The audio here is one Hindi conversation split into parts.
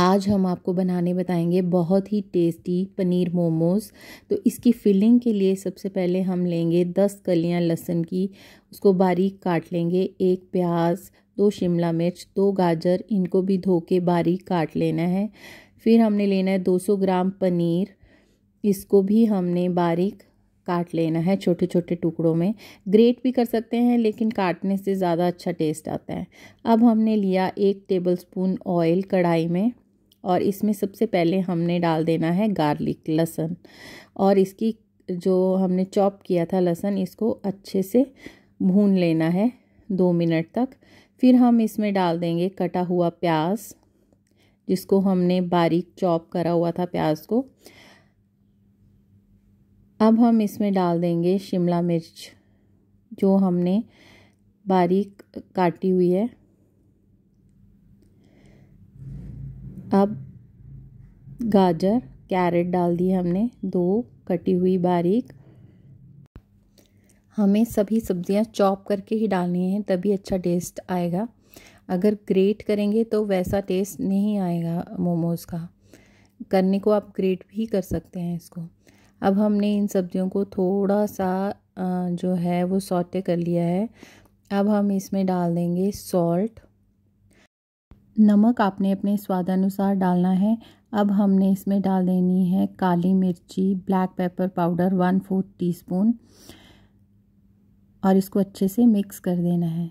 आज हम आपको बनाने बताएंगे बहुत ही टेस्टी पनीर मोमोज़ तो इसकी फिलिंग के लिए सबसे पहले हम लेंगे दस कलियां लहसुन की उसको बारीक काट लेंगे एक प्याज दो शिमला मिर्च दो गाजर इनको भी धो के बारीक काट लेना है फिर हमने लेना है 200 ग्राम पनीर इसको भी हमने बारीक काट लेना है छोटे छोटे टुकड़ों में ग्रेट भी कर सकते हैं लेकिन काटने से ज़्यादा अच्छा टेस्ट आता है अब हमने लिया एक टेबलस्पून ऑयल कढ़ाई में और इसमें सबसे पहले हमने डाल देना है गार्लिक लहसुन और इसकी जो हमने चॉप किया था लहसुन इसको अच्छे से भून लेना है दो मिनट तक फिर हम इसमें डाल देंगे कटा हुआ प्याज जिसको हमने बारीक चॉप करा हुआ था प्याज को अब हम इसमें डाल देंगे शिमला मिर्च जो हमने बारीक काटी हुई है अब गाजर कैरेट डाल दिए हमने दो कटी हुई बारीक हमें सभी सब्जियां चॉप करके ही डालनी है तभी अच्छा टेस्ट आएगा अगर ग्रेट करेंगे तो वैसा टेस्ट नहीं आएगा मोमोज़ का करने को आप ग्रेट भी कर सकते हैं इसको अब हमने इन सब्जियों को थोड़ा सा जो है वो सौटे कर लिया है अब हम इसमें डाल देंगे सॉल्ट नमक आपने अपने स्वादानुसार डालना है अब हमने इसमें डाल देनी है काली मिर्ची black pepper powder one fourth teaspoon और इसको अच्छे से मिक्स कर देना है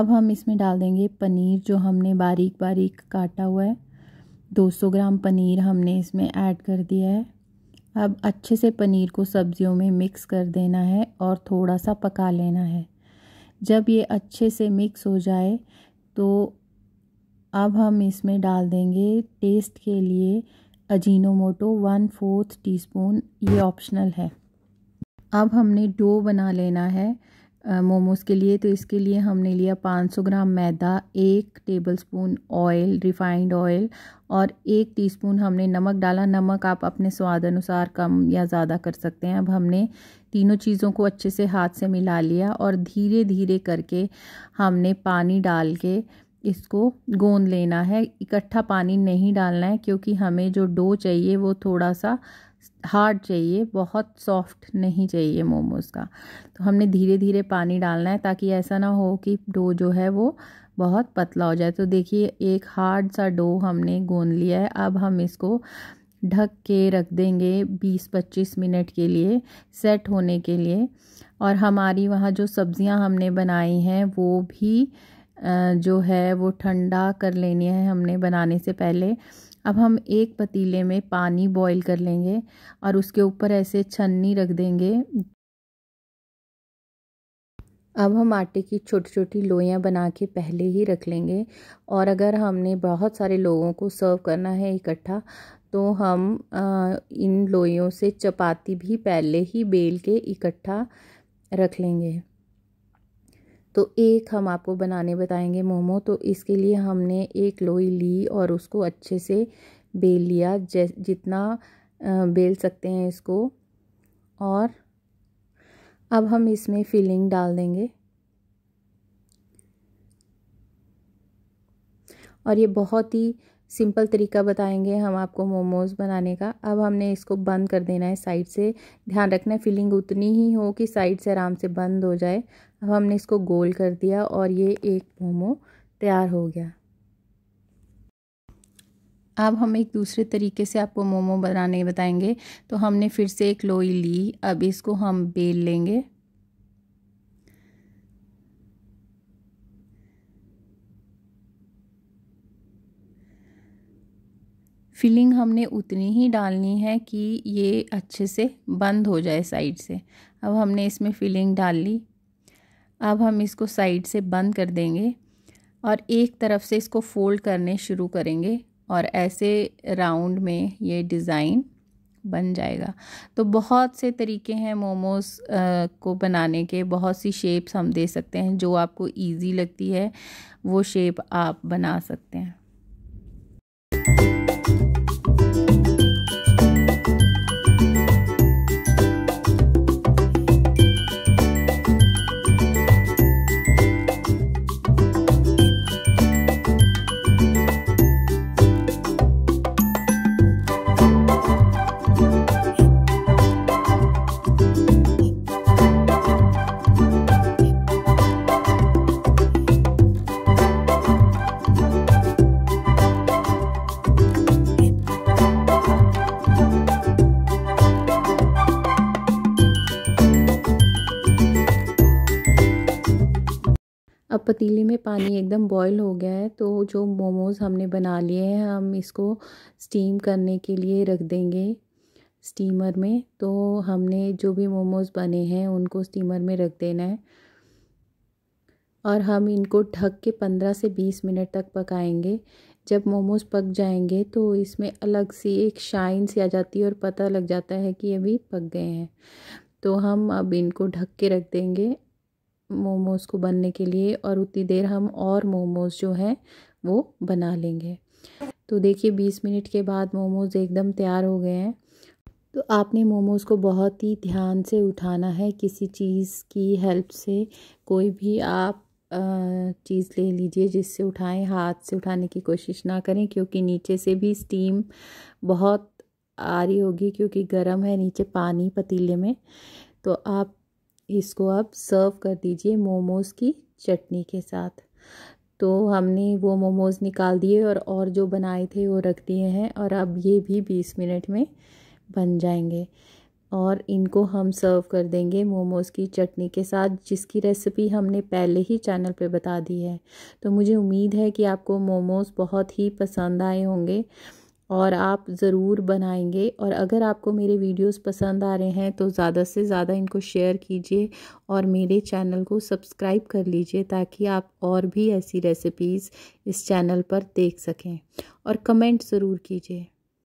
अब हम इसमें डाल देंगे पनीर जो हमने बारीक बारीक काटा हुआ है 200 ग्राम पनीर हमने इसमें ऐड कर दिया है अब अच्छे से पनीर को सब्जियों में मिक्स कर देना है और थोड़ा सा पका लेना है जब ये अच्छे से मिक्स हो जाए तो अब हम इसमें डाल देंगे टेस्ट के लिए अजीनोमोटो वन फोर्थ टीस्पून ये ऑप्शनल है अब हमने डो बना लेना है मोमोज़ के लिए तो इसके लिए हमने लिया 500 ग्राम मैदा एक टेबलस्पून ऑयल रिफाइंड ऑयल और एक टीस्पून हमने नमक डाला नमक आप अपने स्वाद अनुसार कम या ज़्यादा कर सकते हैं अब हमने तीनों चीज़ों को अच्छे से हाथ से मिला लिया और धीरे धीरे करके हमने पानी डाल के इसको गोंद लेना है इकट्ठा पानी नहीं डालना है क्योंकि हमें जो डो चाहिए वो थोड़ा सा हार्ड चाहिए बहुत सॉफ्ट नहीं चाहिए मोमोज़ का तो हमने धीरे धीरे पानी डालना है ताकि ऐसा ना हो कि डो जो है वो बहुत पतला हो जाए तो देखिए एक हार्ड सा डो हमने गोंद लिया है अब हम इसको ढक के रख देंगे 20-25 मिनट के लिए सेट होने के लिए और हमारी वहाँ जो सब्ज़ियाँ हमने बनाई हैं वो भी जो है वो ठंडा कर लेनी है हमने बनाने से पहले अब हम एक पतीले में पानी बॉईल कर लेंगे और उसके ऊपर ऐसे छन्नी रख देंगे अब हम आटे की छोटी छोटी लोइयाँ बना के पहले ही रख लेंगे और अगर हमने बहुत सारे लोगों को सर्व करना है इकट्ठा तो हम इन लोइयों से चपाती भी पहले ही बेल के इकट्ठा रख लेंगे तो एक हम आपको बनाने बताएंगे मोमो तो इसके लिए हमने एक लोई ली और उसको अच्छे से बेल लिया जितना बेल सकते हैं इसको और अब हम इसमें फिलिंग डाल देंगे और ये बहुत ही सिंपल तरीका बताएंगे हम आपको मोमोज़ बनाने का अब हमने इसको बंद कर देना है साइड से ध्यान रखना है फिलिंग उतनी ही हो कि साइड से आराम से बंद हो जाए अब हमने इसको गोल कर दिया और ये एक मोमो तैयार हो गया अब हम एक दूसरे तरीके से आपको मोमो बनाने बताएंगे तो हमने फिर से एक लोई ली अब इसको हम बेल लेंगे फिलिंग हमने उतनी ही डालनी है कि ये अच्छे से बंद हो जाए साइड से अब हमने इसमें फिलिंग डाल ली अब हम इसको साइड से बंद कर देंगे और एक तरफ से इसको फोल्ड करने शुरू करेंगे और ऐसे राउंड में ये डिज़ाइन बन जाएगा तो बहुत से तरीके हैं मोमोज़ को बनाने के बहुत सी शेप्स हम दे सकते हैं जो आपको इजी लगती है वो शेप आप बना सकते हैं पतीले में पानी एकदम बॉईल हो गया है तो जो मोमोज़ हमने बना लिए हैं हम इसको स्टीम करने के लिए रख देंगे स्टीमर में तो हमने जो भी मोमोज़ बने हैं उनको स्टीमर में रख देना है और हम इनको ढक के पंद्रह से बीस मिनट तक पकाएंगे जब मोमोज़ पक जाएंगे तो इसमें अलग सी एक शाइन सी आ जाती है और पता लग जाता है कि ये पक गए हैं तो हम अब इनको ढक के रख देंगे मोमोज़ को बनने के लिए और उतनी देर हम और मोमोज़ जो हैं वो बना लेंगे तो देखिए बीस मिनट के बाद मोमोज़ एकदम तैयार हो गए हैं तो आपने मोमोज़ को बहुत ही ध्यान से उठाना है किसी चीज़ की हेल्प से कोई भी आप चीज़ ले लीजिए जिससे उठाएं हाथ से उठाने की कोशिश ना करें क्योंकि नीचे से भी स्टीम बहुत आ रही होगी क्योंकि गर्म है नीचे पानी पतीले में तो आप इसको आप सर्व कर दीजिए मोमोज़ की चटनी के साथ तो हमने वो मोमोज़ निकाल दिए और और जो बनाए थे वो रख दिए हैं और अब ये भी बीस मिनट में बन जाएंगे और इनको हम सर्व कर देंगे मोमोज़ की चटनी के साथ जिसकी रेसिपी हमने पहले ही चैनल पे बता दी है तो मुझे उम्मीद है कि आपको मोमोज़ बहुत ही पसंद आए होंगे और आप ज़रूर बनाएंगे और अगर आपको मेरे वीडियोस पसंद आ रहे हैं तो ज़्यादा से ज़्यादा इनको शेयर कीजिए और मेरे चैनल को सब्सक्राइब कर लीजिए ताकि आप और भी ऐसी रेसिपीज़ इस चैनल पर देख सकें और कमेंट ज़रूर कीजिए